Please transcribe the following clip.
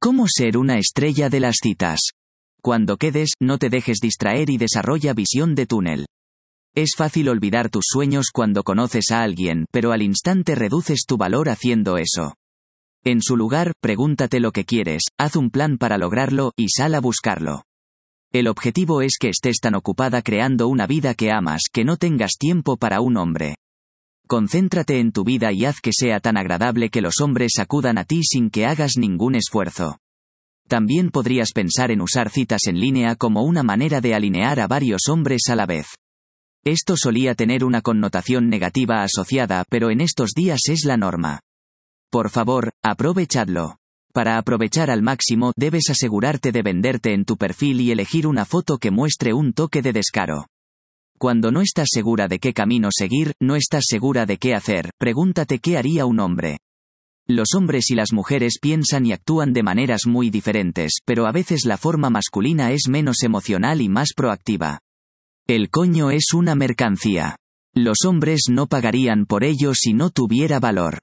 ¿Cómo ser una estrella de las citas? Cuando quedes, no te dejes distraer y desarrolla visión de túnel. Es fácil olvidar tus sueños cuando conoces a alguien, pero al instante reduces tu valor haciendo eso. En su lugar, pregúntate lo que quieres, haz un plan para lograrlo, y sal a buscarlo. El objetivo es que estés tan ocupada creando una vida que amas que no tengas tiempo para un hombre. Concéntrate en tu vida y haz que sea tan agradable que los hombres acudan a ti sin que hagas ningún esfuerzo. También podrías pensar en usar citas en línea como una manera de alinear a varios hombres a la vez. Esto solía tener una connotación negativa asociada, pero en estos días es la norma. Por favor, aprovechadlo. Para aprovechar al máximo, debes asegurarte de venderte en tu perfil y elegir una foto que muestre un toque de descaro. Cuando no estás segura de qué camino seguir, no estás segura de qué hacer, pregúntate qué haría un hombre. Los hombres y las mujeres piensan y actúan de maneras muy diferentes, pero a veces la forma masculina es menos emocional y más proactiva. El coño es una mercancía. Los hombres no pagarían por ello si no tuviera valor.